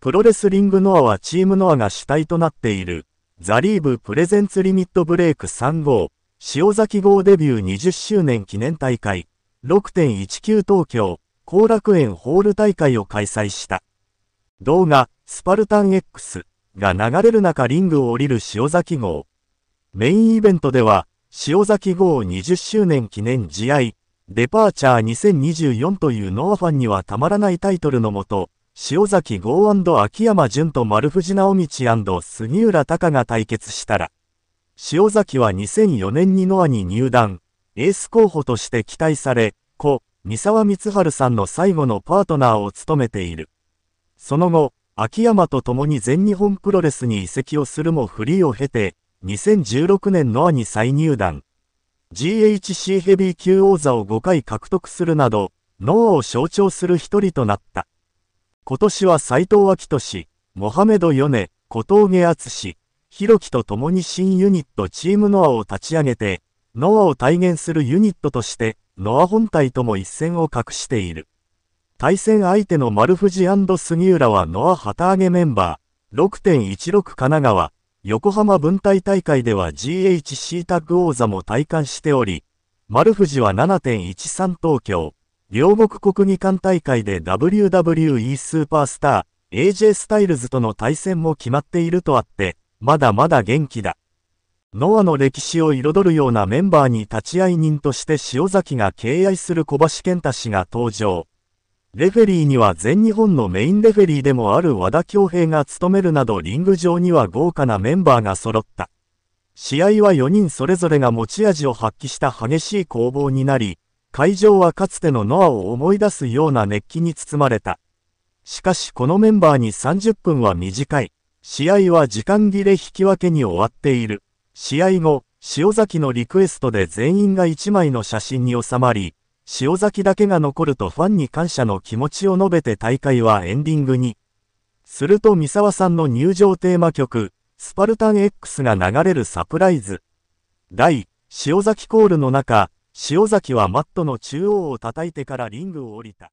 プロレスリングノアはチームノアが主体となっている、ザリーブプレゼンツリミットブレイク3号、塩崎号デビュー20周年記念大会、6.19東京、後楽園ホール大会を開催した。動画、スパルタン X が流れる中リングを降りる塩崎号。メインイベントでは、塩崎号20周年記念試合、デパーチャー2024というノアファンにはたまらないタイトルのもと、塩崎豪秋山淳と丸藤直道杉浦隆が対決したら、塩崎は2004年にノアに入団、エース候補として期待され、故、三沢光晴さんの最後のパートナーを務めている。その後、秋山と共に全日本プロレスに移籍をするもフリーを経て、2016年ノアに再入団。GHC ヘビー級王座を5回獲得するなど、ノアを象徴する一人となった。今年は斎藤明俊、モハメド・ヨネ、小峠敦、弘樹と共に新ユニットチームノアを立ち上げて、ノアを体現するユニットとして、ノア本体とも一線を画している。対戦相手の丸藤杉浦はノア旗揚げメンバー、6.16神奈川、横浜文体大会では GHC タッグ王座も体感しており、丸藤は7.13東京、両国国技館大会で WWE スーパースター、AJ スタイルズとの対戦も決まっているとあって、まだまだ元気だ。ノアの歴史を彩るようなメンバーに立ち会い人として塩崎が敬愛する小橋健太氏が登場。レフェリーには全日本のメインレフェリーでもある和田恭平が務めるなどリング上には豪華なメンバーが揃った。試合は4人それぞれが持ち味を発揮した激しい攻防になり、会場はかつてのノアを思い出すような熱気に包まれた。しかしこのメンバーに30分は短い。試合は時間切れ引き分けに終わっている。試合後、塩崎のリクエストで全員が1枚の写真に収まり、塩崎だけが残るとファンに感謝の気持ちを述べて大会はエンディングに。すると三沢さんの入場テーマ曲、スパルタン X が流れるサプライズ。第、塩崎コールの中、塩崎はマットの中央を叩いてからリングを降りた。